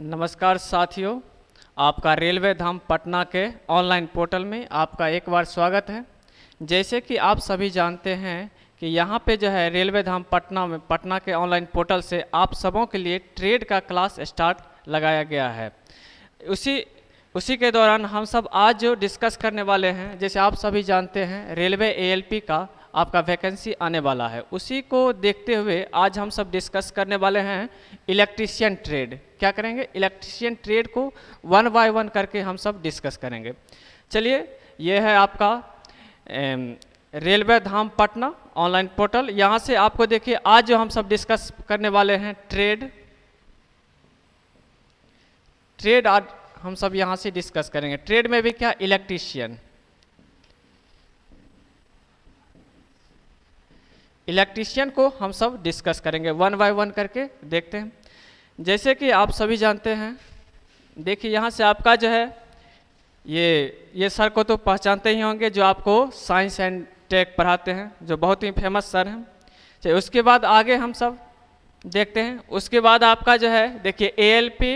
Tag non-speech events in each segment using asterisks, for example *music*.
नमस्कार साथियों आपका रेलवे धाम पटना के ऑनलाइन पोर्टल में आपका एक बार स्वागत है जैसे कि आप सभी जानते हैं कि यहाँ पे जो है रेलवे धाम पटना में पटना के ऑनलाइन पोर्टल से आप सबों के लिए ट्रेड का क्लास स्टार्ट लगाया गया है उसी उसी के दौरान हम सब आज जो डिस्कस करने वाले हैं जैसे आप सभी जानते हैं रेलवे एएलपी का आपका वैकेंसी आने वाला है उसी को देखते हुए आज हम सब डिस्कस करने वाले हैं इलेक्ट्रीशियन ट्रेड क्या करेंगे इलेक्ट्रीशियन ट्रेड को वन बाय वन करके हम सब डिस्कस करेंगे चलिए ये है आपका railway Dham Patna online portal यहाँ से आपको देखिए आज जो हम सब डिस्कस करने वाले हैं ट्रेड ट्रेड आज हम सब यहाँ से डिस्कस करेंगे ट्रेड में भी क्या इलेक्ट्रीशियन इलेक्ट्रिशियन को हम सब डिस्कस करेंगे वन बाय वन करके देखते हैं जैसे कि आप सभी जानते हैं देखिए यहाँ से आपका जो है ये ये सर को तो पहचानते ही होंगे जो आपको साइंस एंड टेक पढ़ाते हैं जो बहुत ही फेमस सर हैं चलिए तो उसके बाद आगे हम सब देखते हैं उसके बाद आपका जो है देखिए A L P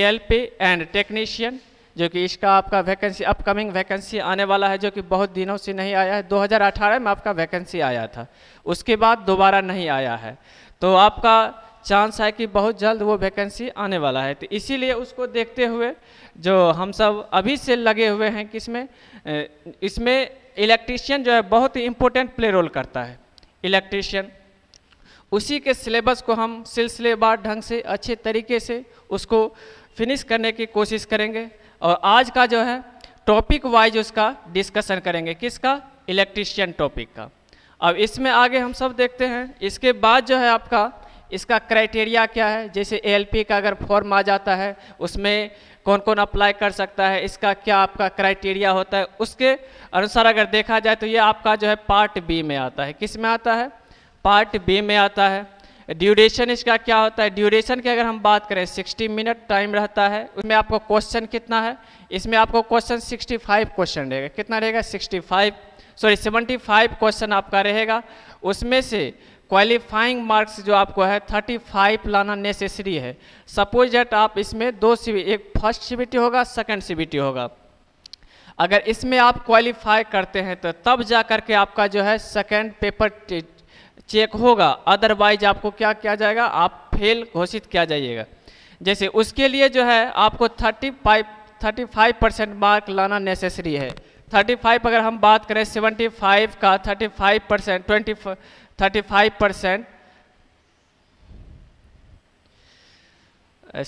L P and technician जो कि इसका आपका वैकेंसी अपकमिंग वैकेंसी आने वाला है जो कि बहुत दिनों से नहीं आया है 2018 में आपका वैकेंसी आया था उसके बाद दोबारा नहीं आया है तो आपका चांस है कि बहुत जल्द वो वैकेंसी आने वाला है तो इसीलिए उसको देखते हुए जो हम सब अभी से लगे हुए हैं कि इसमें इसमें इलेक्ट्रीशियन जो है बहुत ही इम्पोर्टेंट प्ले रोल करता है इलेक्ट्रीशियन उसी के सिलेबस को हम सिलसिलेवार ढंग से अच्छे तरीके से उसको फिनिश करने की कोशिश करेंगे और आज का जो है टॉपिक वाइज उसका डिस्कशन करेंगे किसका इलेक्ट्रिशियन टॉपिक का अब इसमें आगे हम सब देखते हैं इसके बाद जो है आपका इसका क्राइटेरिया क्या है जैसे एएलपी का अगर फॉर्म आ जाता है उसमें कौन कौन अप्लाई कर सकता है इसका क्या आपका क्राइटेरिया होता है उसके अनुसार अगर देखा जाए तो ये आपका जो है पार्ट बी में आता है किस में आता है पार्ट बी में आता है ड्यूरेशन इसका क्या होता है ड्यूरेशन की अगर हम बात करें 60 मिनट टाइम रहता है उसमें आपको क्वेश्चन कितना है इसमें आपको क्वेश्चन 65 क्वेश्चन रहेगा कितना रहेगा 65 सॉरी 75 क्वेश्चन आपका रहेगा उसमें से क्वालिफाइंग मार्क्स जो आपको है 35 लाना नेसेसरी है सपोज डेट आप इसमें दो सी एक फर्स्ट सी होगा सेकेंड सी होगा अगर इसमें आप क्वालिफाई करते हैं तो तब जा करके आपका जो है सेकेंड पेपर चेक होगा अदरवाइज आपको क्या किया जाएगा आप फेल घोषित किया जाइएगा जैसे उसके लिए जो है आपको thirty five thirty five percent mark लाना नेसेसरी है थर्टी फाइव अगर हम बात करें सेवेंटी फाइव का thirty five percent twenty thirty five percent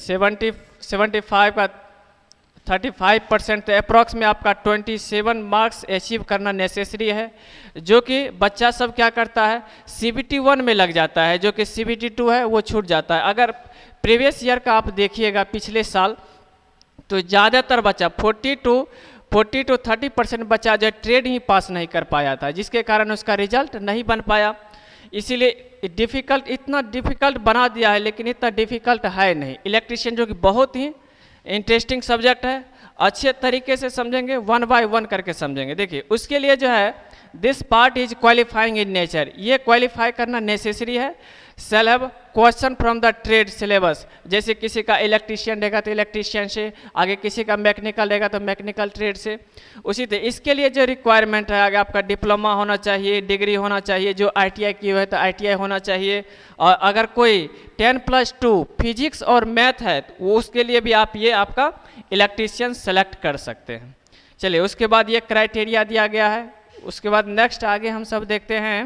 seventy seventy five का 35 परसेंट अप्रॉक्स में आपका 27 मार्क्स अचीव करना नेसेसरी है जो कि बच्चा सब क्या करता है सी बी टी वन में लग जाता है जो कि सी बी टी टू है वो छूट जाता है अगर प्रीवियस ईयर का आप देखिएगा पिछले साल तो ज़्यादातर बच्चा 42 फोर्टी टू थर्टी परसेंट बच्चा जो ट्रेड ही पास नहीं कर पाया था जिसके कारण उसका रिजल्ट नहीं बन पाया इसीलिए डिफ़िकल्ट इतना डिफ़िकल्ट बना दिया है लेकिन इतना डिफ़िकल्ट है नहीं इलेक्ट्रिशियन जो कि बहुत ही इंटरेस्टिंग सब्जेक्ट है अच्छे तरीके से समझेंगे वन बाय वन करके समझेंगे देखिए उसके लिए जो है this part is qualifying in nature ये क्वालिफाई करना नेसेसरी है shall have question from the trade syllabus जैसे किसी का इलेक्ट्रीशियन रहेगा तो इलेक्ट्रीशियन से आगे किसी का मैकेनिकल रहेगा तो मैकेनिकल ट्रेड से उसी तरह इसके लिए जो रिक्वायरमेंट है आगे आपका डिप्लोमा होना चाहिए डिग्री होना चाहिए जो आईटीआई की है तो आईटीआई होना चाहिए और अगर कोई टेन प्लस टू फिजिक्स और मैथ है तो वो उसके लिए भी आप ये आपका इलेक्ट्रीशियन सेलेक्ट कर सकते हैं चलिए उसके बाद ये क्राइटेरिया दिया गया है उसके बाद नेक्स्ट आगे हम सब देखते हैं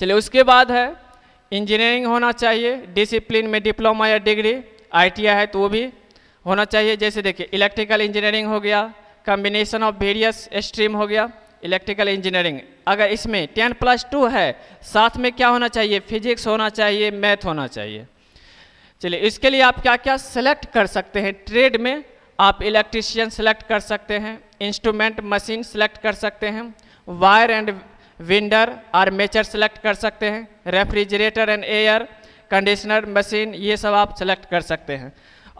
चलिए उसके बाद है इंजीनियरिंग होना चाहिए डिसिप्लिन में डिप्लोमा या डिग्री आईटीआई है तो वो भी होना चाहिए जैसे देखिए इलेक्ट्रिकल इंजीनियरिंग हो गया कम्बिनेशन ऑफ वेरियस स्ट्रीम हो गया इलेक्ट्रिकल इंजीनियरिंग अगर इसमें टेन प्लस टू है साथ में क्या होना चाहिए फिजिक्स होना चाहिए मैथ होना चाहिए चलिए इसके लिए आप क्या क्या सेलेक्ट कर सकते हैं ट्रेड में आप इलेक्ट्रिशियन सेलेक्ट कर सकते हैं इंस्ट्रूमेंट मशीन सेलेक्ट कर सकते हैं wire and winder armature select कर सकते हैं refrigerator and air conditioner machine ये सब आप सेलेक्ट कर सकते हैं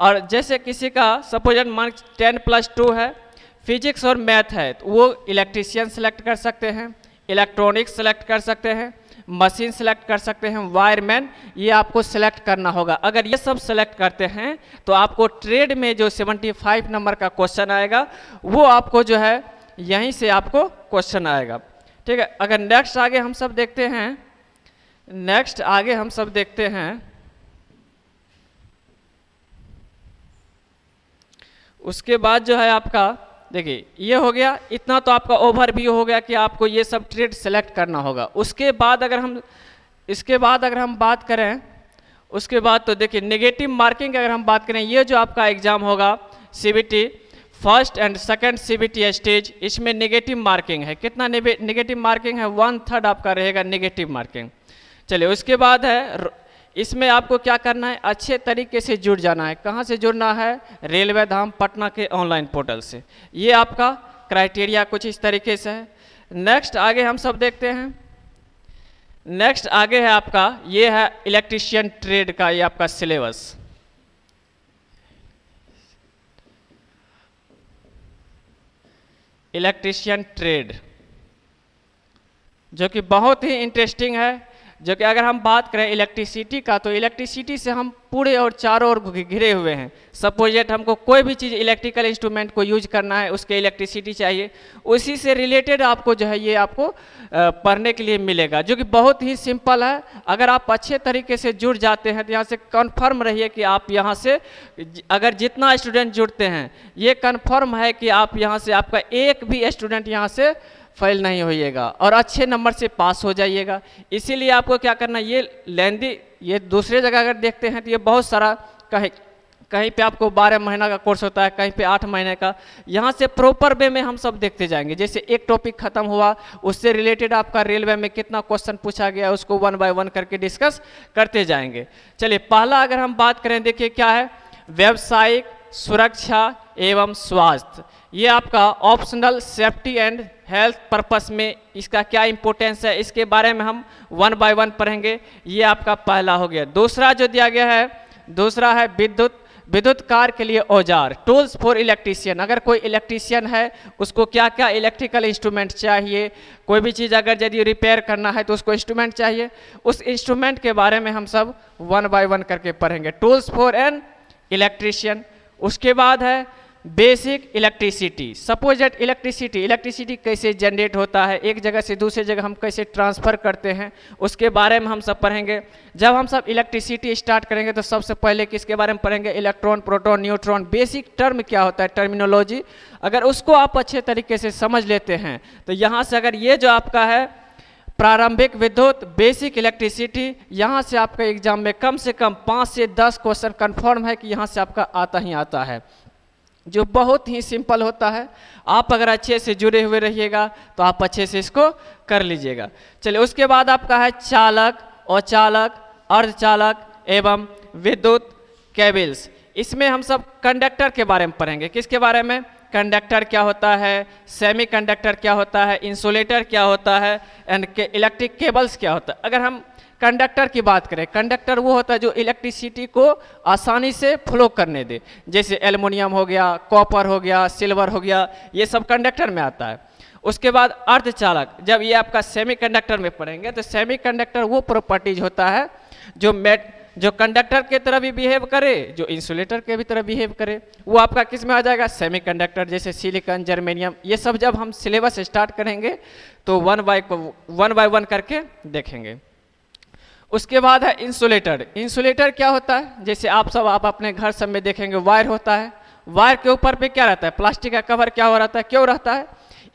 और जैसे किसी का सपोजन मान टेन प्लस टू है फिजिक्स और मैथ है तो वो इलेक्ट्रीशियन सेलेक्ट कर सकते हैं इलेक्ट्रॉनिक्स सेलेक्ट कर सकते हैं मशीन सेलेक्ट कर सकते हैं वायरमैन ये आपको सेलेक्ट करना होगा अगर ये सब सेलेक्ट करते हैं तो आपको ट्रेड में जो 75 नंबर का क्वेश्चन आएगा वो आपको जो है यहीं से आपको क्वेश्चन आएगा ठीक है अगर नेक्स्ट आगे हम सब देखते हैं नेक्स्ट आगे हम सब देखते हैं उसके बाद जो है आपका देखिए ये हो गया इतना तो आपका ओवर व्यू हो गया कि आपको ये सब ट्रेड सेलेक्ट करना होगा उसके बाद अगर हम इसके बाद अगर हम बात करें उसके बाद तो देखिए नेगेटिव मार्किंग अगर हम बात करें ये जो आपका एग्ज़ाम होगा see first and second CBT stage इसमें नेगेटिव मार्किंग है कितना नेगेटिव मार्किंग है वन थर्ड आपका रहेगा नेगेटिव मार्किंग चलिए उसके बाद है इसमें आपको क्या करना है अच्छे तरीके से जुड़ जाना है कहाँ से जुड़ना है रेलवे धाम पटना के ऑनलाइन पोर्टल से ये आपका क्राइटेरिया कुछ इस तरीके से है नेक्स्ट आगे हम सब देखते हैं नेक्स्ट आगे है आपका ये है इलेक्ट्रिशियन ट्रेड का ये आपका सिलेबस इलेक्ट्रिशियन ट्रेड जो कि बहुत ही इंटरेस्टिंग है जो कि अगर हम बात करें इलेक्ट्रिसिटी का तो इलेक्ट्रिसिटी से हम पूरे और चारों ओर घिरे हुए हैं सपोज येट हमको कोई भी चीज़ इलेक्ट्रिकल इंस्ट्रूमेंट को यूज करना है उसके इलेक्ट्रिसिटी चाहिए उसी से रिलेटेड आपको जो है ये आपको पढ़ने के लिए मिलेगा जो कि बहुत ही सिंपल है अगर आप अच्छे तरीके से जुड़ जाते हैं तो यहाँ से कन्फर्म रहिए कि आप यहाँ से अगर जितना स्टूडेंट जुड़ते हैं ये कन्फर्म है कि आप यहाँ से आपका एक भी स्टूडेंट यहाँ से फेल नहीं होइएगा और अच्छे नंबर से पास हो जाइएगा इसीलिए आपको क्या करना ये लेंदी ये दूसरे जगह अगर देखते हैं तो ये बहुत सारा कहीं कहीं पे आपको बारह महीना का कोर्स होता है कहीं पे आठ महीने का यहाँ से प्रॉपर वे में हम सब देखते जाएंगे जैसे एक टॉपिक खत्म हुआ उससे रिलेटेड आपका रेलवे में कितना क्वेश्चन पूछा गया उसको वन बाय वन करके डिस्कस करते जाएंगे चलिए पहला अगर हम बात करें देखिए क्या है व्यावसायिक सुरक्षा एवं स्वास्थ्य ये आपका optional safety and health purpose में इसका क्या इंपॉर्टेंस है इसके बारे में हम वन बाय वन पढ़ेंगे ये आपका पहला हो गया दूसरा जो दिया गया है दूसरा है विद्युत विद्युत कार के लिए औजार टूल्स फॉर इलेक्ट्रीशियन अगर कोई इलेक्ट्रीशियन है उसको क्या क्या इलेक्ट्रिकल इंस्ट्रूमेंट चाहिए कोई भी चीज़ अगर यदि रिपेयर करना है तो उसको इंस्ट्रूमेंट चाहिए उस इंस्ट्रूमेंट के बारे में हम सब वन बाय वन करके पढ़ेंगे टूल्स फॉर एन इलेक्ट्रीशियन उसके बाद है basic electricity suppose at electricity electricity कैसे जनरेट होता है एक जगह से दूसरे जगह हम कैसे ट्रांसफ़र करते हैं उसके बारे में हम सब पढ़ेंगे जब हम सब इलेक्ट्रिसिटी स्टार्ट करेंगे तो सबसे पहले किसके बारे में पढ़ेंगे electron proton neutron basic term क्या होता है टर्मिनोलॉजी अगर उसको आप अच्छे तरीके से समझ लेते हैं तो यहाँ से अगर ये जो आपका है प्रारंभिक विद्युत बेसिक इलेक्ट्रिसिटी यहाँ से आपका एग्जाम में कम से कम पाँच से दस क्वेश्चन कन्फर्म है कि यहाँ से आपका आता ही आता है जो बहुत ही सिंपल होता है आप अगर अच्छे से जुड़े हुए रहिएगा तो आप अच्छे से इसको कर लीजिएगा चलिए उसके बाद आपका है चालक औचालक अर्धचालक एवं विद्युत केबल्स इसमें हम सब कंडक्टर के बारे में पढ़ेंगे किसके बारे में कंडक्टर क्या होता है सेमी कंडक्टर क्या होता है इंसुलेटर क्या होता है एंड इलेक्ट्रिक केबल्स क्या होता है अगर हम कंडक्टर की बात करें कंडक्टर वो होता है जो इलेक्ट्रिसिटी को आसानी से फ्लो करने दे जैसे एलमिनियम हो गया कॉपर हो गया सिल्वर हो गया ये सब कंडक्टर में आता है उसके बाद अर्धचालक जब ये आपका सेमीकंडक्टर में पढ़ेंगे तो सेमीकंडक्टर वो प्रॉपर्टीज होता है जो मेट जो कंडक्टर के तरह भी बिहेव करे जो इंसुलेटर के भी तरह बिहेव करे वो आपका किस में आ जाएगा सेमीकंडक्टर जैसे सिलिकॉन जर्मेनियम ये सब जब हम सिलेबस स्टार्ट करेंगे तो one by one by one करके देखेंगे उसके बाद है इंसुलेटर इंसुलेटर क्या होता है जैसे आप सब आप अपने घर सब में देखेंगे वायर होता है वायर के ऊपर पे क्या रहता है प्लास्टिक का कवर क्या हो रहता है क्यों रहता है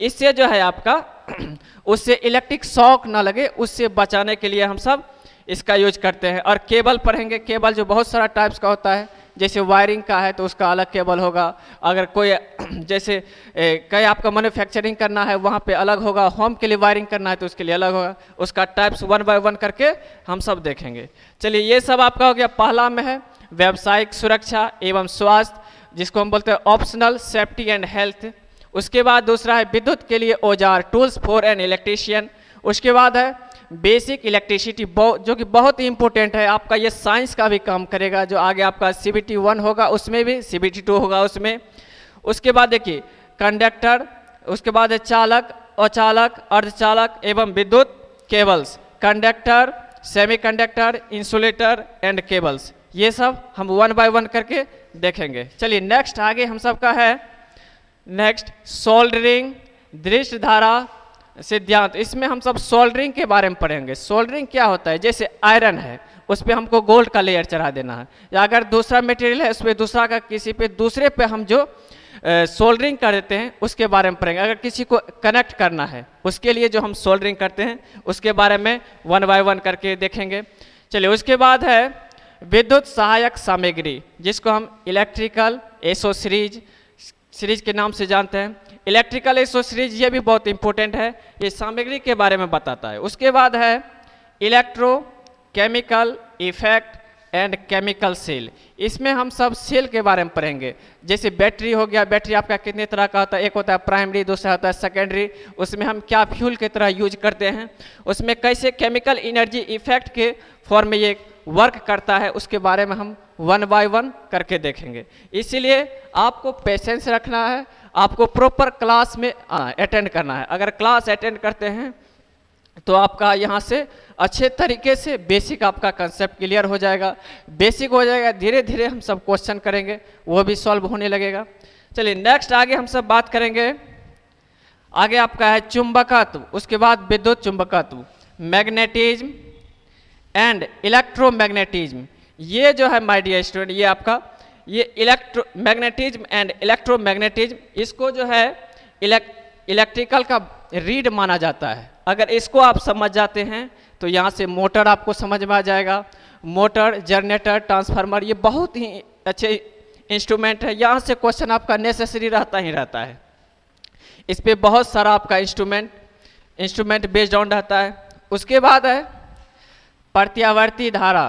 इससे जो है आपका *clears throat* उससे इलेक्ट्रिक शॉक ना लगे उससे बचाने के लिए हम सब इसका यूज करते हैं और केबल पढ़ेंगे केबल जो बहुत सारा टाइप्स का होता है जैसे वायरिंग का है तो उसका अलग केबल होगा अगर कोई *clears throat* जैसे कहीं आपका मैन्युफैक्चरिंग करना है वहाँ पे अलग होगा होम के लिए वायरिंग करना है तो उसके लिए अलग होगा उसका टाइप्स वन बाय वन करके हम सब देखेंगे चलिए ये सब आपका हो गया पहला में है व्यावसायिक सुरक्षा एवं स्वास्थ्य जिसको हम बोलते हैं ऑप्शनल सेफ्टी एंड हेल्थ उसके बाद दूसरा है विद्युत के लिए औजार टूल्स फॉर एन इलेक्ट्रीशियन उसके बाद है बेसिक इलेक्ट्रिसिटी जो कि बहुत ही इंपॉर्टेंट है आपका ये साइंस का भी काम करेगा जो आगे आपका सी बी टी वन होगा उसमें भी सी बी टी टू होगा उसमें उसके बाद देखिए कंडक्टर उसके बाद है चालक अचालक अर्धचालक एवं विद्युत cables conductor semiconductor insulator and cables ये सब हम वन बाय वन करके देखेंगे चलिए नेक्स्ट आगे हम सब का है नेक्स्ट सोल्डरिंग दृष्ट धारा सिद्धांत इसमें हम सब सोल्डरिंग के बारे में पढ़ेंगे सोल्डरिंग क्या होता है जैसे आयरन है उस पर हमको गोल्ड का लेयर चढ़ा देना है या अगर दूसरा मटेरियल है उस पर दूसरा का किसी पे दूसरे पे हम जो सोल्डरिंग कर देते हैं उसके बारे में पढ़ेंगे अगर किसी को कनेक्ट करना है उसके लिए जो हम सोल्डरिंग करते हैं उसके बारे में वन बाय वन करके देखेंगे चलिए उसके बाद है विद्युत सहायक सामग्री जिसको हम इलेक्ट्रिकल एसो सीरीज सीरीज के नाम से जानते हैं इलेक्ट्रिकल एसोसरीज ये भी बहुत इंपॉर्टेंट है ये सामग्री के बारे में बताता है उसके बाद है electrochemical effect and chemical cell इसमें हम सब सेल के बारे में पढ़ेंगे जैसे बैटरी हो गया बैटरी आपका कितने तरह का होता है एक होता है प्राइमरी दूसरा होता है सेकेंडरी उसमें हम क्या फ्यूल की तरह यूज करते हैं उसमें कैसे केमिकल इनर्जी इफेक्ट के फॉर्म में ये वर्क करता है उसके बारे में हम वन बाय वन करके देखेंगे इसीलिए आपको पेशेंस रखना है आपको प्रॉपर क्लास में अटेंड करना है अगर क्लास अटेंड करते हैं तो आपका यहाँ से अच्छे तरीके से बेसिक आपका कंसेप्ट क्लियर हो जाएगा बेसिक हो जाएगा धीरे धीरे हम सब क्वेश्चन करेंगे वो भी सॉल्व होने लगेगा चलिए नेक्स्ट आगे हम सब बात करेंगे आगे आपका है चुंबकत्व उसके बाद विद्युत चुंबकत्व मैग्नेटिज्म एंड इलेक्ट्रोमैग्नेटिज्म ये जो है माय डियर स्टूडेंट ये आपका ये electromagnetism and electromagnetism इसको जो है इलेक्ट्रिकल का रीड माना जाता है अगर इसको आप समझ जाते हैं तो यहाँ से मोटर आपको समझ में आ जाएगा मोटर जनरेटर ट्रांसफार्मर ये बहुत ही अच्छे इंस्ट्रूमेंट है यहाँ से क्वेश्चन आपका नेसेसरी रहता ही रहता है इस पर बहुत सारा आपका इंस्ट्रूमेंट इंस्ट्रूमेंट बेस्ड ऑन रहता है उसके बाद है प्रत्यावर्ती धारा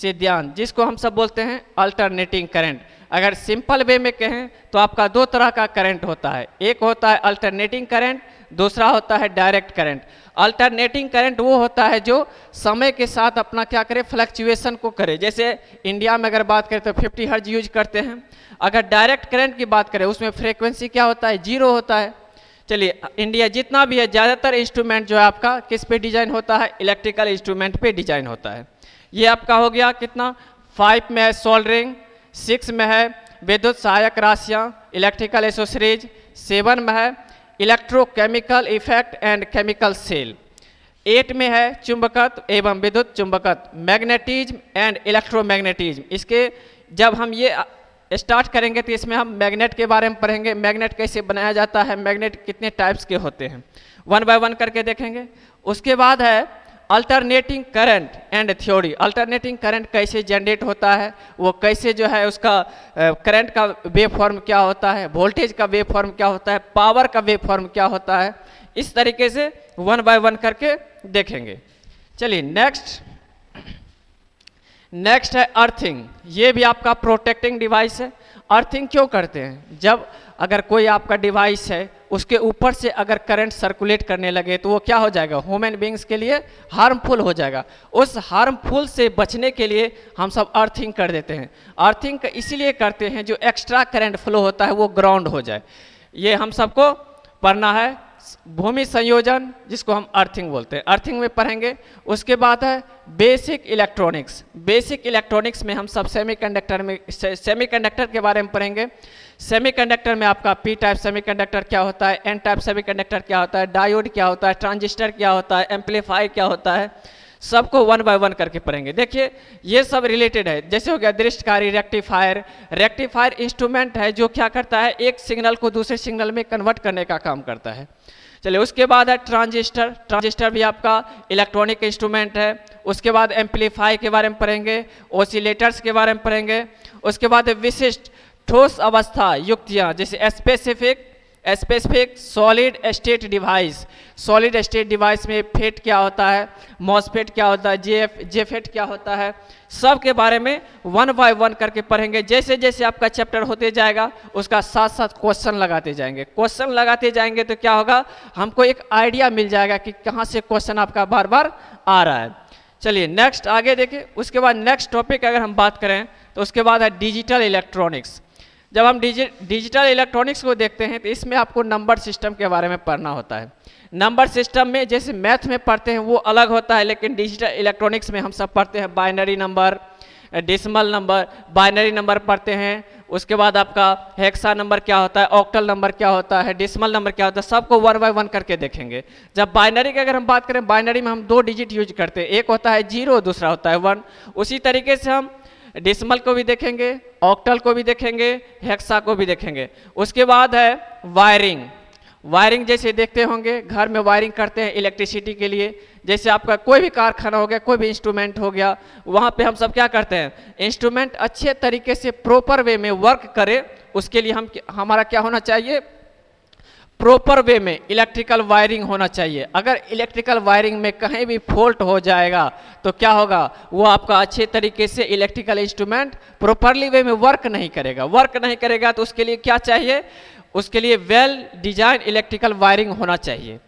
सिद्धांत जिसको हम सब बोलते हैं अल्टरनेटिंग करंट अगर सिंपल वे में कहें तो आपका दो तरह का करंट होता है एक होता है अल्टरनेटिंग करंट दूसरा होता है डायरेक्ट करंट अल्टरनेटिंग करंट वो होता है जो समय के साथ अपना क्या करे फ्लक्चुएशन को करे जैसे इंडिया में अगर बात करें तो 50 हर्ज यूज करते हैं अगर डायरेक्ट करंट की बात करें उसमें फ्रीक्वेंसी क्या होता है जीरो होता है चलिए इंडिया जितना भी है ज़्यादातर इंस्ट्रूमेंट जो है आपका किस पे डिजाइन होता है इलेक्ट्रिकल इंस्ट्रूमेंट पे डिजाइन होता है ये आपका हो गया कितना फाइव में है सोल्डरिंग सिक्स में है विद्युत सहायक राशियाँ इलेक्ट्रिकल एसोसरीज सेवन में है electrochemical effect and chemical cell eight में है चुंबकत्व एवं विद्युत चुंबकत्व मैग्नेटिज्म एंड इलेक्ट्रोमैग्नेटिज्म इसके जब हम ये स्टार्ट करेंगे तो इसमें हम मैग्नेट के बारे में पढ़ेंगे मैग्नेट कैसे बनाया जाता है मैग्नेट कितने टाइप्स के होते हैं वन बाय वन करके देखेंगे उसके बाद है alternating current and theory alternating current कैसे जनरेट होता है वो कैसे जो है उसका करंट का वेव फॉर्म क्या होता है वोल्टेज का वेव फॉर्म क्या होता है पावर का वेव फॉर्म क्या होता है इस तरीके से वन बाय वन करके देखेंगे चलिए नेक्स्ट नेक्स्ट है अर्थिंग ये भी आपका प्रोटेक्टिंग डिवाइस है अर्थिंग क्यों करते हैं जब अगर कोई आपका डिवाइस है उसके ऊपर से अगर करंट सर्कुलेट करने लगे तो वो क्या हो जाएगा ह्यूमन बींग्स के लिए हार्मफुल हो जाएगा उस हार्मफुल से बचने के लिए हम सब अर्थिंग कर देते हैं अर्थिंग इसीलिए करते हैं जो एक्स्ट्रा करंट फ्लो होता है वो ग्राउंड हो जाए ये हम सबको पढ़ना है भूमि संयोजन जिसको हम अर्थिंग बोलते हैं अर्थिंग में पढ़ेंगे उसके बाद है बेसिक इलेक्ट्रॉनिक्स बेसिक इलेक्ट्रॉनिक्स में हम सब सेमीकंडक्टर में से, सेमीकंडक्टर के बारे में पढ़ेंगे सेमीकंडक्टर में आपका पी टाइप सेमीकंडक्टर क्या होता है एन टाइप सेमीकंडक्टर क्या होता है डायोड क्या होता है ट्रांजिस्टर क्या होता है एम्पलीफायर क्या होता है सबको वन बाय वन करके पढ़ेंगे देखिए ये सब रिलेटेड है जैसे हो गया दृष्टकारी रेक्टिफायर रेक्टिफायर इंस्ट्रूमेंट है जो क्या करता है एक सिग्नल को दूसरे सिग्नल में कन्वर्ट करने का काम करता है चलिए उसके बाद है ट्रांजिस्टर ट्रांजिस्टर भी आपका इलेक्ट्रॉनिक इंस्ट्रूमेंट है उसके बाद एम्पलीफाई के बारे में पढ़ेंगे ओसिलेटर्स के बारे में पढ़ेंगे उसके बाद विशिष्ट ठोस अवस्था युक्तियाँ जैसे specific specific solid state device solid state device में फेट क्या होता है मॉसफेट क्या होता है जे एफ जेफेट क्या होता है सब के बारे में वन बाय वन करके पढ़ेंगे जैसे जैसे आपका चैप्टर होते जाएगा उसका साथ साथ क्वेश्चन लगाते जाएंगे क्वेश्चन लगाते जाएंगे तो क्या होगा हमको एक आइडिया मिल जाएगा कि कहाँ से क्वेश्चन आपका बार बार आ रहा है चलिए नेक्स्ट आगे देखिए उसके बाद नेक्स्ट टॉपिक अगर हम बात करें तो उसके बाद है डिजिटल इलेक्ट्रॉनिक्स जब हम डिजि डिजिटल इलेक्ट्रॉनिक्स को देखते हैं तो इसमें आपको नंबर सिस्टम के बारे में पढ़ना होता है नंबर सिस्टम में जैसे मैथ में पढ़ते हैं वो अलग होता है लेकिन डिजिटल इलेक्ट्रॉनिक्स में हम सब पढ़ते हैं binary number decimal number binary number पढ़ते हैं उसके बाद आपका हेक्सा नंबर क्या होता है ऑक्टल नंबर क्या होता है डिसमल नंबर क्या होता है सबको वन बाई वन करके देखेंगे जब बाइनरी की अगर हम बात करें बाइनरी में हम दो डिजिट यूज करते हैं एक होता है जीरो दूसरा होता है वन उसी तरीके से हम डिसमल को भी देखेंगे ऑक्टल को भी देखेंगे हेक्सा को भी देखेंगे उसके बाद है वायरिंग वायरिंग जैसे देखते होंगे घर में वायरिंग करते हैं इलेक्ट्रिसिटी के लिए जैसे आपका कोई भी कारखाना हो गया कोई भी इंस्ट्रूमेंट हो गया वहाँ पे हम सब क्या करते हैं इंस्ट्रूमेंट अच्छे तरीके से प्रॉपर वे में वर्क करे उसके लिए हम हमारा क्या होना चाहिए प्रॉपर वे में इलेक्ट्रिकल वायरिंग होना चाहिए अगर इलेक्ट्रिकल वायरिंग में कहीं भी फॉल्ट हो जाएगा तो क्या होगा वो आपका अच्छे तरीके से इलेक्ट्रिकल इंस्ट्रूमेंट प्रॉपरली वे में वर्क नहीं करेगा वर्क नहीं करेगा तो उसके लिए क्या चाहिए उसके लिए वेल डिजाइन इलेक्ट्रिकल वायरिंग होना चाहिए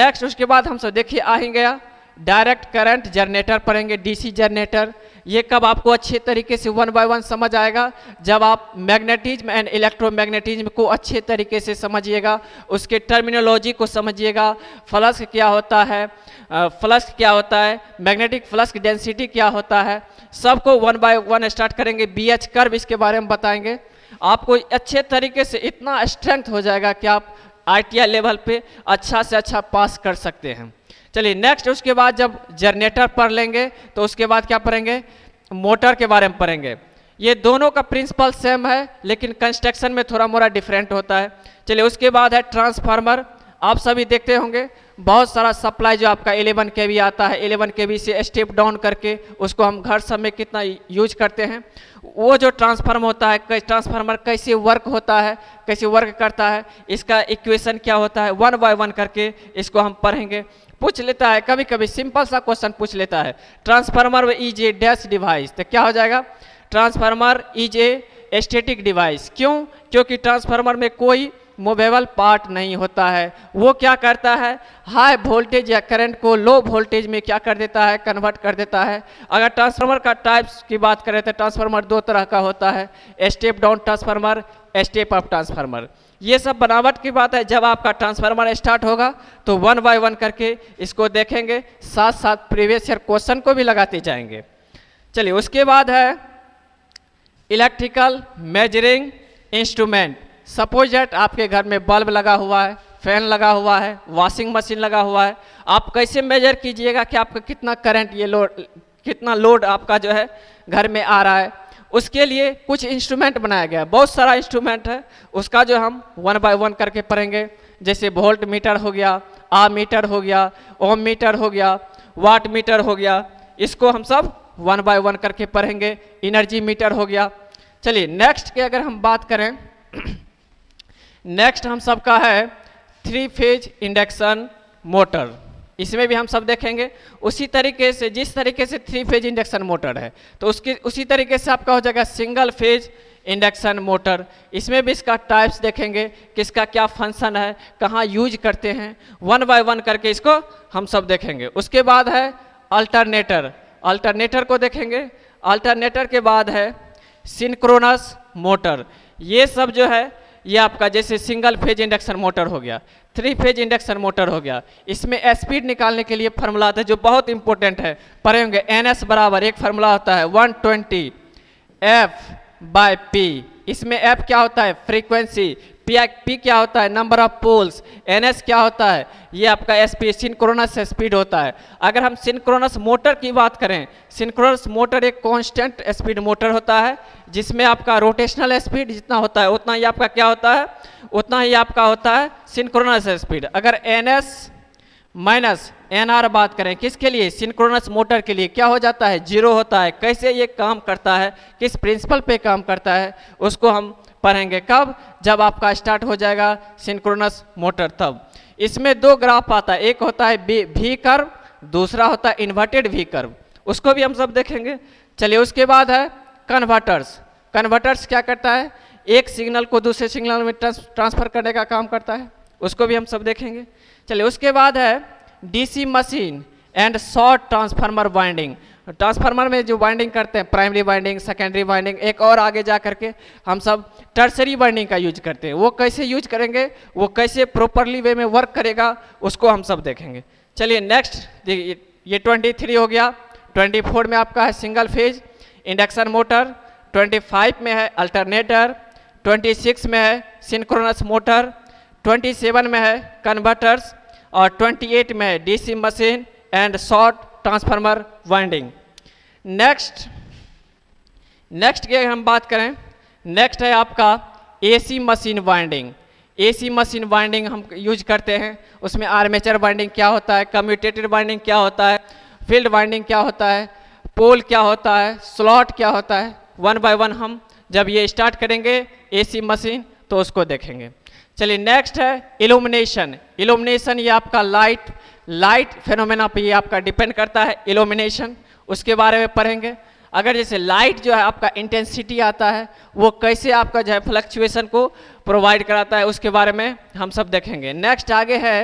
नेक्स्ट उसके बाद हम सब देखिए आ ही गया डायरेक्ट करंट जनरेटर पढ़ेंगे डीसी जनरेटर ये कब आपको अच्छे तरीके से वन बाय वन समझ आएगा जब आप मैग्नेटिज्म एंड इलेक्ट्रोमैग्नेटिज्म को अच्छे तरीके से समझिएगा उसके टर्मिनोलॉजी को समझिएगा फ्लस्क क्या होता है फ्लस्क क्या होता है मैग्नेटिक फ्लस्क डेंसिटी क्या होता है सबको वन बाय वन स्टार्ट करेंगे बी एच कर्व इसके बारे में बताएंगे आपको अच्छे तरीके से इतना स्ट्रेंथ हो जाएगा कि आप आई लेवल पर अच्छा से अच्छा पास कर सकते हैं चलिए नेक्स्ट उसके बाद जब जनरेटर पढ़ लेंगे तो उसके बाद क्या पढ़ेंगे मोटर के बारे में पढ़ेंगे ये दोनों का प्रिंसिपल सेम है लेकिन कंस्ट्रक्शन में थोड़ा मोरा डिफरेंट होता है चलिए उसके बाद है ट्रांसफार्मर आप सभी देखते होंगे बहुत सारा सप्लाई जो आपका एलेवन के आता है एलेवन के से स्टेप डाउन करके उसको हम घर सब में कितना यूज करते हैं वो जो ट्रांसफार्म होता है ट्रांसफार्मर कैसे वर्क होता है कैसे वर्क करता है इसका इक्वेशन क्या होता है वन बाय वन करके इसको हम पढ़ेंगे पूछ लेता है कभी कभी सिंपल सा क्वेश्चन पूछ लेता है transformer is a dash device तो क्या हो जाएगा transformer is a static device क्यों क्योंकि ट्रांसफार्मर में कोई मूवेबल पार्ट नहीं होता है वो क्या करता है हाई वोल्टेज या करंट को लो वोल्टेज में क्या कर देता है कन्वर्ट कर देता है अगर ट्रांसफार्मर का टाइप्स की बात करें तो ट्रांसफार्मर दो तरह का होता है step down transformer step up transformer ये सब बनावट की बात है जब आपका ट्रांसफार्मर स्टार्ट होगा तो वन बाय वन करके इसको देखेंगे साथ साथ प्रीवियस ईयर क्वेश्चन को भी लगाते जाएंगे चलिए उसके बाद है electrical measuring instrument suppose that आपके घर में बल्ब लगा हुआ है फैन लगा हुआ है वॉशिंग मशीन लगा हुआ है आप कैसे मेजर कीजिएगा कि आपका कितना करंट ये लोड कितना लोड आपका जो है घर में आ रहा है उसके लिए कुछ इंस्ट्रूमेंट बनाया गया है बहुत सारा इंस्ट्रूमेंट है उसका जो हम वन बाय वन करके पढ़ेंगे जैसे वोल्ट मीटर हो गया आ मीटर हो गया ओम मीटर हो गया वाट मीटर हो गया इसको हम सब वन बाय वन करके पढ़ेंगे इनर्जी मीटर हो गया चलिए नेक्स्ट की अगर हम बात करें नेक्स्ट हम सबका है थ्री फेज इंडक्शन मोटर इसमें भी हम सब देखेंगे उसी तरीके से जिस तरीके से थ्री फेज इंडक्शन मोटर है तो उसकी उसी तरीके से आपका हो जाएगा सिंगल फेज इंडक्शन मोटर इसमें भी इसका टाइप्स देखेंगे किसका क्या फंक्शन है कहाँ यूज करते हैं वन बाय वन करके इसको हम सब देखेंगे उसके बाद है अल्टरनेटर अल्टरनेटर को देखेंगे अल्टरनेटर के बाद है सिंक्रोनस मोटर ये सब जो है ये आपका जैसे सिंगल फेज इंडक्शन मोटर हो गया थ्री फेज इंडक्शन मोटर हो गया इसमें स्पीड निकालने के लिए फार्मूला आता है जो बहुत इंपॉर्टेंट है पढ़े होंगे एन एस बराबर एक फार्मूला होता है one twenty F by P इसमें एफ क्या होता है फ्रीक्वेंसी पी क्या होता है नंबर ऑफ पोल्स एन क्या होता है ये आपका स्पीड सिंक्रोनस स्पीड होता है अगर हम सिंक्रोनस मोटर की बात करें सिंक्रोनस मोटर एक कांस्टेंट स्पीड मोटर होता है जिसमें आपका रोटेशनल स्पीड जितना होता है उतना ही आपका क्या होता है उतना ही आपका होता है सिंक्रोनस स्पीड अगर एन माइनस एन आर बात करें किसके लिए सिंक्रोनस मोटर के लिए क्या हो जाता है जीरो होता है कैसे ये काम करता है किस प्रिंसिपल पर काम करता है उसको हम पढ़ेंगे कब जब आपका स्टार्ट हो जाएगा सिंक्रोनस मोटर तब इसमें दो ग्राफ आता है एक होता है वी कर्व दूसरा होता है इन्वर्टेड वी कर्व उसको भी हम सब देखेंगे चलिए उसके बाद है कन्वर्टर्स कन्वर्टर्स क्या करता है एक सिग्नल को दूसरे सिग्नल में ट्रांसफर करने का काम करता है उसको भी हम सब देखेंगे चलिए उसके बाद है DC machine and short transformer winding transformer में जो वाइंडिंग करते हैं प्राइमरी वाइंडिंग सेकेंडरी वाइंडिंग एक और आगे जा करके हम सब टर्सरी वाइंडिंग का यूज करते हैं वो कैसे यूज करेंगे वो कैसे प्रॉपरली वे में वर्क करेगा उसको हम सब देखेंगे चलिए नेक्स्ट ये ट्वेंटी थ्री हो गया ट्वेंटी फोर में आपका है single phase induction motor twenty five में है अल्टरनेटर ट्वेंटी सिक्स में है सिंक्रोनस मोटर ट्वेंटी सेवन में है कन्वर्टर्स और ट्वेंटी एट में है C machine and short transformer winding next next की हम बात करें नेक्स्ट है आपका AC machine winding AC machine winding हम यूज करते हैं उसमें आर्मेचर वाइंडिंग क्या होता है कम्यूटेटिव वाइंडिंग क्या होता है फील्ड वाइंडिंग क्या होता है पोल क्या होता है स्लॉट क्या होता है वन बाय वन हम जब ये स्टार्ट करेंगे एसी मशीन तो उसको देखेंगे चलिए नेक्स्ट है इलोमिनेशन इलोमिनेशन ये आपका लाइट लाइट फेनोमेना पे ये आपका डिपेंड करता है इलोमिनेशन उसके बारे में पढ़ेंगे अगर जैसे लाइट जो है आपका इंटेंसिटी आता है वो कैसे आपका जो है फ्लक्चुएसन को प्रोवाइड कराता है उसके बारे में हम सब देखेंगे नेक्स्ट आगे है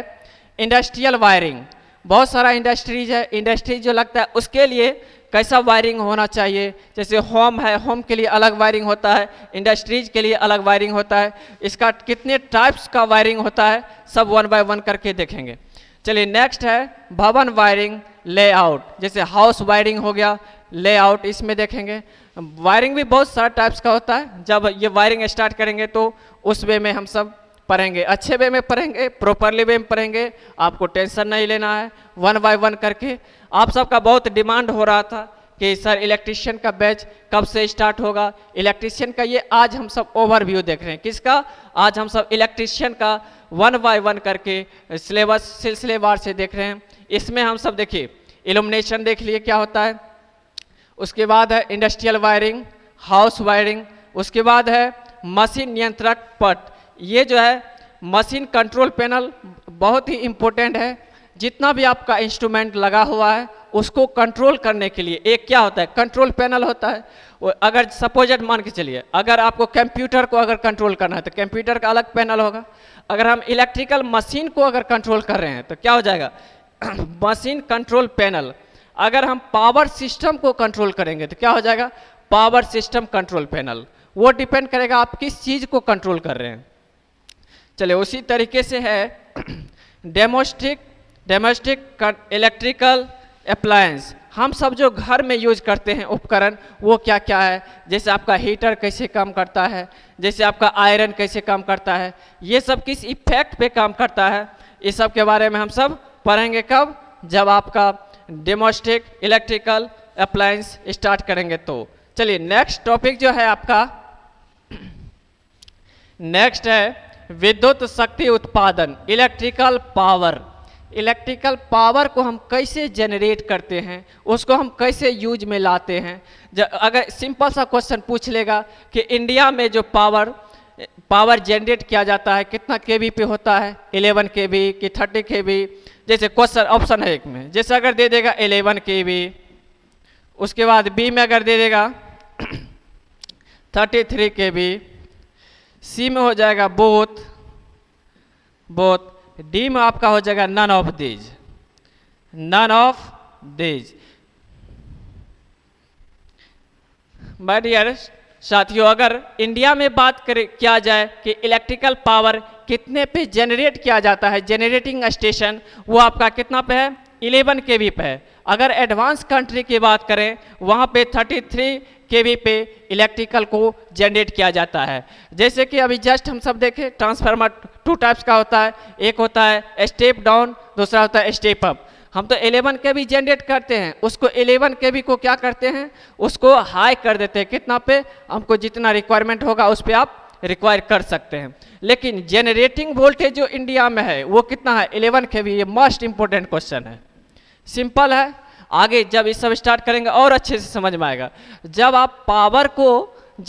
इंडस्ट्रियल वायरिंग बहुत सारा इंडस्ट्रीज है इंडस्ट्री जो लगता है उसके लिए कैसा वायरिंग होना चाहिए जैसे होम है होम के लिए अलग वायरिंग होता है इंडस्ट्रीज के लिए अलग वायरिंग होता है इसका कितने टाइप्स का वायरिंग होता है सब वन बाय वन करके देखेंगे चलिए नेक्स्ट है भवन वायरिंग लेआउट जैसे हाउस वायरिंग हो गया लेआउट इसमें देखेंगे वायरिंग भी बहुत सारा टाइप्स का होता है जब ये वायरिंग स्टार्ट करेंगे तो उस वे में हम सब पढ़ेंगे अच्छे वे में पढ़ेंगे प्रॉपरली वे में पढ़ेंगे आपको टेंशन नहीं लेना है वन बाय वन करके आप सबका बहुत डिमांड हो रहा था कि सर इलेक्ट्रिशियन का बैच कब से स्टार्ट होगा इलेक्ट्रिशियन का ये आज हम सब ओवरव्यू देख रहे हैं किसका आज हम सब इलेक्ट्रिशियन का वन बाय वन करके सिलेबस सिलसिलेवार से देख रहे हैं इसमें हम सब देखिए इलुमिनेशन देख लिए क्या होता है उसके बाद है इंडस्ट्रियल वायरिंग हाउस वायरिंग उसके बाद है मशीन नियंत्रक पट ये जो है मशीन कंट्रोल पैनल बहुत ही इम्पोर्टेंट है जितना भी आपका इंस्ट्रूमेंट लगा हुआ है उसको कंट्रोल करने के लिए एक क्या होता है कंट्रोल पैनल होता है अगर सपोजेड मान के चलिए अगर आपको कंप्यूटर को अगर कंट्रोल करना है तो कंप्यूटर का अलग पैनल होगा अगर हम इलेक्ट्रिकल मशीन को अगर कंट्रोल कर रहे हैं तो क्या हो जाएगा मशीन कंट्रोल पैनल अगर हम पावर सिस्टम को कंट्रोल करेंगे तो क्या हो जाएगा पावर सिस्टम कंट्रोल पैनल वो डिपेंड करेगा आप किस चीज़ को कंट्रोल कर रहे हैं चलिए उसी तरीके से है डेमोस्टिक डेमोस्टिक इलेक्ट्रिकल अप्लायंस हम सब जो घर में यूज करते हैं उपकरण वो क्या क्या है जैसे आपका हीटर कैसे काम करता है जैसे आपका आयरन कैसे काम करता है ये सब किस इफेक्ट पे काम करता है ये सब के बारे में हम सब पढ़ेंगे कब जब आपका डेमोस्टिक इलेक्ट्रिकल अप्लायंस स्टार्ट करेंगे तो चलिए नेक्स्ट टॉपिक जो है आपका नेक्स्ट है विद्युत शक्ति उत्पादन इलेक्ट्रिकल पावर इलेक्ट्रिकल पावर को हम कैसे जनरेट करते हैं उसको हम कैसे यूज में लाते हैं अगर सिंपल सा क्वेश्चन पूछ लेगा कि इंडिया में जो पावर पावर जनरेट किया जाता है कितना के बी पे होता है एलेवन के बी कि थर्टी के बी जैसे क्वेश्चन ऑप्शन है एक में जैसे अगर दे देगा एलेवन के बी उसके बाद बी में अगर दे देगा थर्टी थ्री के बी सी में हो जाएगा बोथ बोथ डी में आपका हो जाएगा none of these none of these my dearest साथियों अगर इंडिया में बात करें किया जाए कि इलेक्ट्रिकल पावर कितने पे जनरेट किया जाता है जनरेटिंग स्टेशन वो आपका कितना पे है 11 के वी पे है अगर एडवांस कंट्री की बात करें वहाँ पे 33 के वी पे इलेक्ट्रिकल को जनरेट किया जाता है जैसे कि अभी जस्ट हम सब देखें ट्रांसफार्मर टू टाइप्स का होता है एक होता है स्टेप डाउन दूसरा होता है स्टेप अप हम तो 11 के भी जनरेट करते हैं उसको 11 के भी को क्या करते हैं उसको हाई कर देते हैं कितना पे हमको जितना रिक्वायरमेंट होगा उस पर आप रिक्वायर कर सकते हैं लेकिन जनरेटिंग वोल्टेज जो इंडिया में है वो कितना है 11 के भी ये मोस्ट इंपॉर्टेंट क्वेश्चन है सिंपल है आगे जब इस सब स्टार्ट करेंगे और अच्छे से समझ में आएगा जब आप पावर को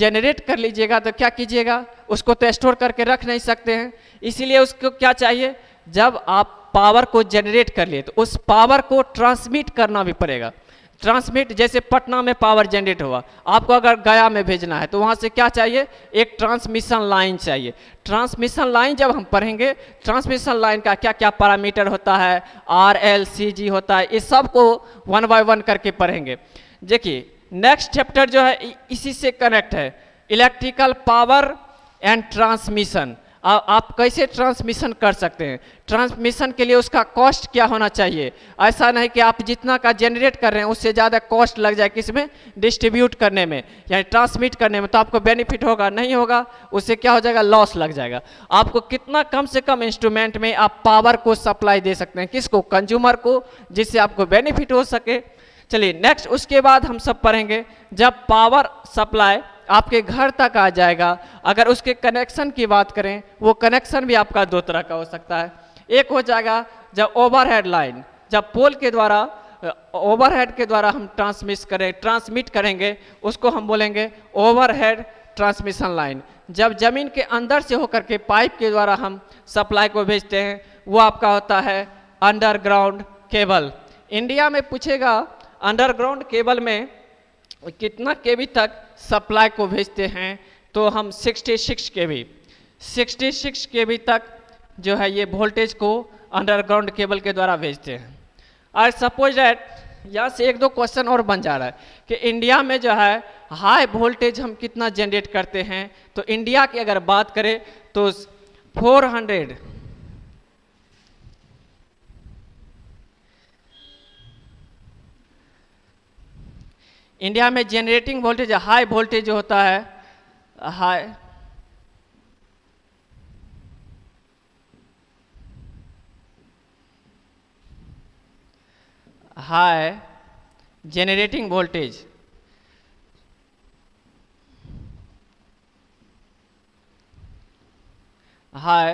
जनरेट कर लीजिएगा तो क्या कीजिएगा उसको तो स्टोर करके रख नहीं सकते हैं इसीलिए उसको क्या चाहिए जब आप पावर को जनरेट कर लिए तो उस पावर को ट्रांसमिट करना भी पड़ेगा ट्रांसमिट जैसे पटना में पावर जनरेट हुआ आपको अगर गया में भेजना है तो वहाँ से क्या चाहिए एक ट्रांसमिशन लाइन चाहिए ट्रांसमिशन लाइन जब हम पढ़ेंगे ट्रांसमिशन लाइन का क्या क्या पैरामीटर होता है आर एल सी जी होता है ये सब को वन बाय वन करके पढ़ेंगे देखिए नेक्स्ट चैप्टर जो है इसी से कनेक्ट है इलेक्ट्रिकल पावर एंड ट्रांसमिशन आ, आप कैसे ट्रांसमिशन कर सकते हैं ट्रांसमिशन के लिए उसका कॉस्ट क्या होना चाहिए ऐसा नहीं कि आप जितना का जनरेट कर रहे हैं उससे ज़्यादा कॉस्ट लग जाए किसमें डिस्ट्रीब्यूट करने में यानी ट्रांसमिट करने में तो आपको बेनिफिट होगा नहीं होगा उससे क्या हो जाएगा लॉस लग जाएगा आपको कितना कम से कम इंस्ट्रूमेंट में आप पावर को सप्लाई दे सकते हैं किसको कंज्यूमर को जिससे आपको बेनिफिट हो सके चलिए नेक्स्ट उसके बाद हम सब पढ़ेंगे जब पावर सप्लाई आपके घर तक आ जाएगा अगर उसके कनेक्शन की बात करें वो कनेक्शन भी आपका दो तरह का हो सकता है एक हो जाएगा जब ओवरहेड लाइन जब पोल के द्वारा ओवरहेड के द्वारा हम ट्रांसमिट करें ट्रांसमिट करेंगे उसको हम बोलेंगे ओवरहेड ट्रांसमिशन लाइन जब ज़मीन के अंदर से होकर के पाइप के द्वारा हम सप्लाई को भेजते हैं वो आपका होता है अंडरग्राउंड केबल इंडिया में पूछेगा अंडरग्राउंड केबल में कितना के तक सप्लाई को भेजते हैं तो हम 66 के भी सिक्स के भी तक जो है ये वोल्टेज को अंडरग्राउंड केबल के द्वारा भेजते हैं और सपोज दैट यहाँ से एक दो क्वेश्चन और बन जा रहा है कि इंडिया में जो है हाई वोल्टेज हम कितना जनरेट करते हैं तो इंडिया की अगर बात करें तो 400 इंडिया में जेनरेटिंग वोल्टेज हाई वोल्टेज होता है high high generating voltage high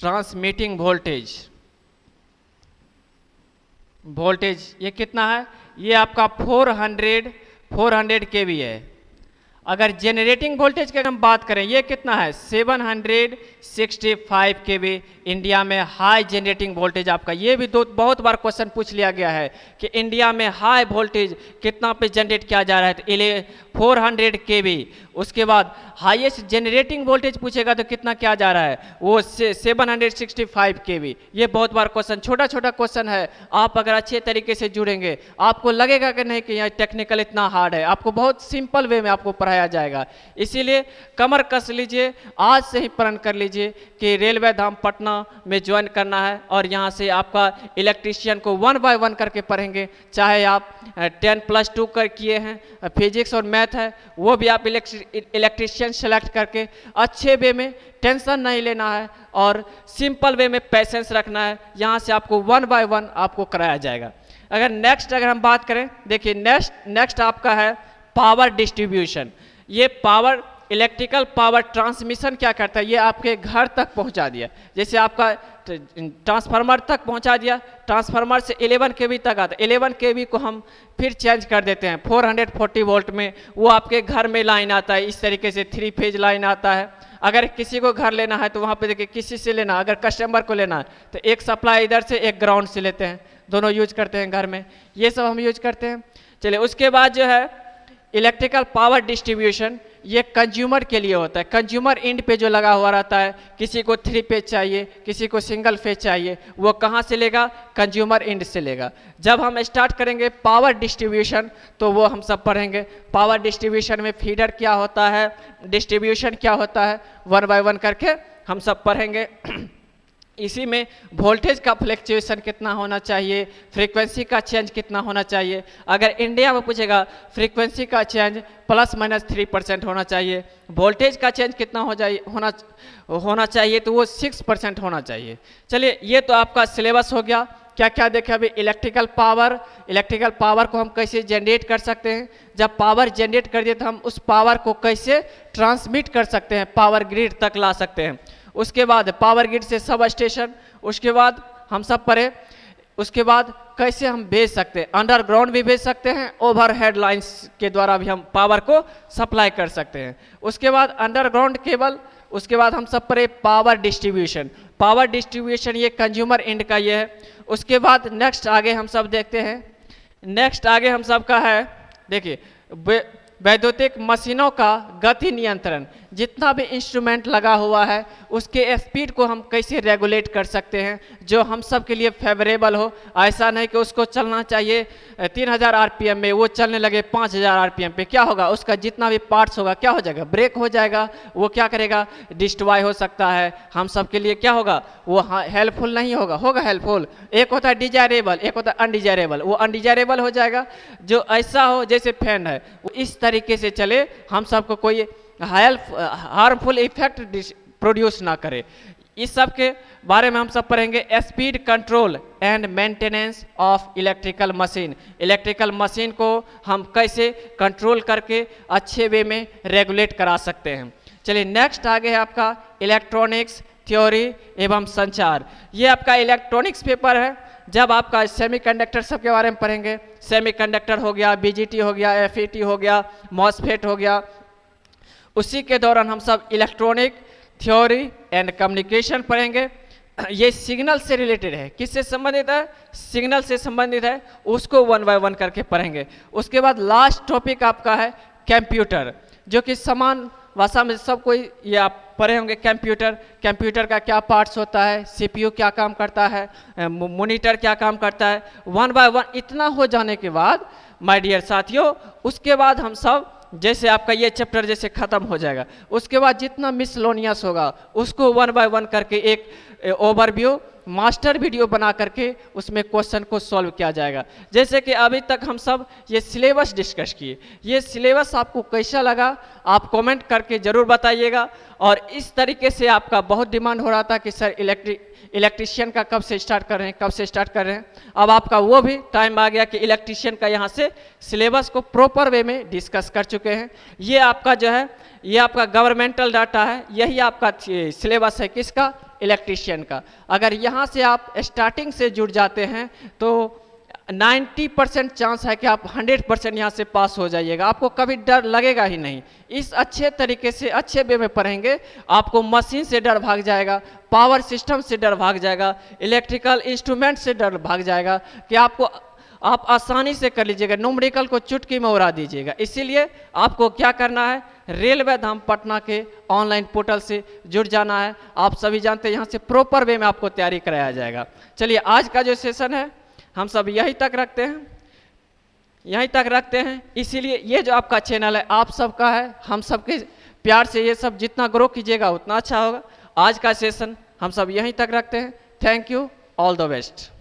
transmitting voltage voltage ये कितना है ये आपका 400 400 केवी है अगर जेनरेटिंग वोल्टेज की हम बात करें ये कितना है 700 65 वी इंडिया में हाई जनरेटिंग वोल्टेज आपका ये भी दो बहुत बार क्वेश्चन पूछ लिया गया है कि इंडिया में हाई वोल्टेज कितना पे जनरेट किया जा रहा है तो इले फोर हंड्रेड के वी उसके बाद हाईएस्ट जनरेटिंग वोल्टेज पूछेगा तो कितना किया जा रहा है वो seven hundred sixty five K V ये बहुत बार क्वेश्चन छोटा छोटा क्वेश्चन है आप अगर अच्छे तरीके से जुड़ेंगे आपको लगेगा कि नहीं कि यहाँ टेक्निकल इतना हार्ड है आपको बहुत सिंपल वे में आपको पढ़ाया जाएगा इसीलिए कमर कस लीजिए आज से ही प्रण कर लीजिए लीजिए कि रेलवे धाम पटना में ज्वाइन करना है और यहाँ से आपका इलेक्ट्रिशियन को वन बाय वन करके पढ़ेंगे चाहे आप टेन प्लस टू कर किए हैं फिजिक्स और मैथ है वो भी आप इलेक्ट्रिशियन सेलेक्ट e, करके अच्छे वे में टेंशन नहीं लेना है और सिंपल वे में पैसेंस रखना है यहाँ से आपको वन बाय वन आपको कराया जाएगा अगर नेक्स्ट अगर हम बात करें देखिए नेक्स्ट नेक्स्ट आपका है पावर डिस्ट्रीब्यूशन ये पावर इलेक्ट्रिकल पावर ट्रांसमिशन क्या करता है ये आपके घर तक पहुंचा दिया जैसे आपका ट्रांसफार्मर तक पहुंचा दिया ट्रांसफार्मर से 11 के तक आता है 11 के को हम फिर चेंज कर देते हैं 440 वोल्ट में वो आपके घर में लाइन आता है इस तरीके से थ्री फेज लाइन आता है अगर किसी को घर लेना है तो वहाँ पर देखिए किसी से लेना अगर कस्टमर को लेना है तो एक सप्लाई इधर से एक ग्राउंड से लेते हैं दोनों यूज करते हैं घर में ये सब हम यूज करते हैं चलिए उसके बाद जो है इलेक्ट्रिकल पावर डिस्ट्रीब्यूशन ये कंज्यूमर के लिए होता है कंज्यूमर एंड पे जो लगा हुआ रहता है किसी को थ्री पेज चाहिए किसी को सिंगल फेज चाहिए वो कहाँ से लेगा कंज्यूमर एंड से लेगा जब हम स्टार्ट करेंगे पावर डिस्ट्रीब्यूशन तो वो हम सब पढ़ेंगे पावर डिस्ट्रीब्यूशन में फीडर क्या होता है डिस्ट्रीब्यूशन क्या होता है वन बाय वन करके हम सब पढ़ेंगे *clears throat* इसी में वोल्टेज का फ्लैक्चुएसन कितना होना चाहिए फ्रीक्वेंसी का चेंज कितना होना चाहिए अगर इंडिया में पूछेगा फ्रीक्वेंसी का change plus minus three percent होना चाहिए वोल्टेज का चेंज कितना हो जाए होना होना चाहिए तो वो सिक्स परसेंट होना चाहिए चलिए ये तो आपका सिलेबस हो गया क्या क्या देखें अभी इलेक्ट्रिकल पावर इलेक्ट्रिकल पावर को हम कैसे जनरेट कर सकते हैं जब पावर जनरेट कर दिए तो हम उस पावर को कैसे ट्रांसमिट कर सकते हैं पावर ग्रिड तक ला सकते हैं उसके बाद पावर ग्रिड से सब स्टेशन उसके बाद हम सब पढ़े उसके बाद कैसे हम भेज सकते हैं अंडरग्राउंड भी भेज सकते हैं ओवर हेडलाइंस के द्वारा भी हम पावर को सप्लाई कर सकते हैं उसके बाद अंडरग्राउंड केबल उसके बाद हम सब पर पावर डिस्ट्रीब्यूशन पावर डिस्ट्रीब्यूशन ये कंज्यूमर एंड का ये है उसके बाद नेक्स्ट आगे हम सब देखते हैं नेक्स्ट आगे हम सब का है देखिए वैद्युतिक मशीनों का गति नियंत्रण जितना भी इंस्ट्रूमेंट लगा हुआ है उसके स्पीड को हम कैसे रेगुलेट कर सकते हैं जो हम सब के लिए फेवरेबल हो ऐसा नहीं कि उसको चलना चाहिए 3000 आरपीएम में वो चलने लगे 5000 आरपीएम पे क्या होगा उसका जितना भी पार्ट्स होगा क्या हो जाएगा ब्रेक हो जाएगा वो क्या करेगा डिस्ट्रॉय हो सकता है हम सब के लिए क्या होगा वो हेल्पफुल हाँ, नहीं होगा होगा हेल्पफुल एक होता है डिजायरेबल एक होता है अनडिजायरेबल वो अनडिजायरेबल हो जाएगा जो ऐसा हो जैसे फैन है वो इस तरीके से चले हम सबको कोई हेल्प हार्मफुल इफेक्ट प्रोड्यूस ना करे इस सब के बारे में हम सब पढ़ेंगे speed control and maintenance of electrical machine electrical machine को हम कैसे कंट्रोल करके अच्छे वे में रेगुलेट करा सकते हैं चलिए नेक्स्ट आगे है आपका इलेक्ट्रॉनिक्स थ्योरी एवं संचार ये आपका इलेक्ट्रॉनिक्स पेपर है जब आपका सेमीकंडक्टर सब के बारे में पढ़ेंगे सेमीकंडक्टर हो गया बीजीटी हो गया एफईटी e हो गया मॉसफेट हो गया उसी के दौरान हम सब इलेक्ट्रॉनिक थ्योरी एंड कम्युनिकेशन पढ़ेंगे *clears throat* ये सिग्नल से रिलेटेड है किससे संबंधित है सिग्नल से संबंधित है उसको वन बाय वन करके पढ़ेंगे उसके बाद लास्ट टॉपिक आपका है कंप्यूटर जो कि समान भाषा में सब कोई ये आप पढ़े होंगे कंप्यूटर कंप्यूटर का क्या पार्ट्स होता है सीपीयू क्या काम करता है मोनिटर क्या काम करता है वन बाय वन इतना हो जाने के बाद माय डियर साथियों उसके बाद हम सब जैसे आपका ये चैप्टर जैसे ख़त्म हो जाएगा उसके बाद जितना मिसलोनियस होगा उसको वन बाय वन करके एक ओवरव्यू मास्टर वीडियो बना करके उसमें क्वेश्चन को सॉल्व किया जाएगा जैसे कि अभी तक हम सब ये सिलेबस डिस्कस किए ये सिलेबस आपको कैसा लगा आप कमेंट करके ज़रूर बताइएगा और इस तरीके से आपका बहुत डिमांड हो रहा था कि सर इलेक्ट्रिक इलेक्ट्रिशियन का कब से स्टार्ट कर रहे हैं कब से स्टार्ट कर रहे हैं अब आपका वो भी टाइम आ गया कि इलेक्ट्रिशियन का यहाँ से सिलेबस को प्रॉपर वे में डिस्कस कर चुके हैं ये आपका जो है ये आपका गवर्नमेंटल डाटा है यही आपका सिलेबस है किसका इलेक्ट्रीशियन का अगर यहाँ से आप स्टार्टिंग से जुड़ जाते हैं तो 90 परसेंट चांस है कि आप 100 परसेंट यहाँ से पास हो जाइएगा आपको कभी डर लगेगा ही नहीं इस अच्छे तरीके से अच्छे वे में पढ़ेंगे आपको मशीन से डर भाग जाएगा पावर सिस्टम से डर भाग जाएगा इलेक्ट्रिकल इंस्ट्रूमेंट से डर भाग जाएगा कि आपको आप आसानी से कर लीजिएगा नुमरिकल को चुटकी में उड़ा दीजिएगा इसीलिए आपको क्या करना है रेलवे धाम पटना के ऑनलाइन पोर्टल से जुड़ जाना है आप सभी जानते हैं यहाँ से प्रॉपर वे में आपको तैयारी कराया जाएगा चलिए आज का जो सेशन है हम सब यहीं तक रखते हैं यहीं तक रखते हैं इसीलिए ये जो आपका चैनल है आप सबका है हम सबके प्यार से ये सब जितना ग्रो कीजिएगा उतना अच्छा होगा आज का सेशन हम सब यहीं तक रखते हैं thank you all the best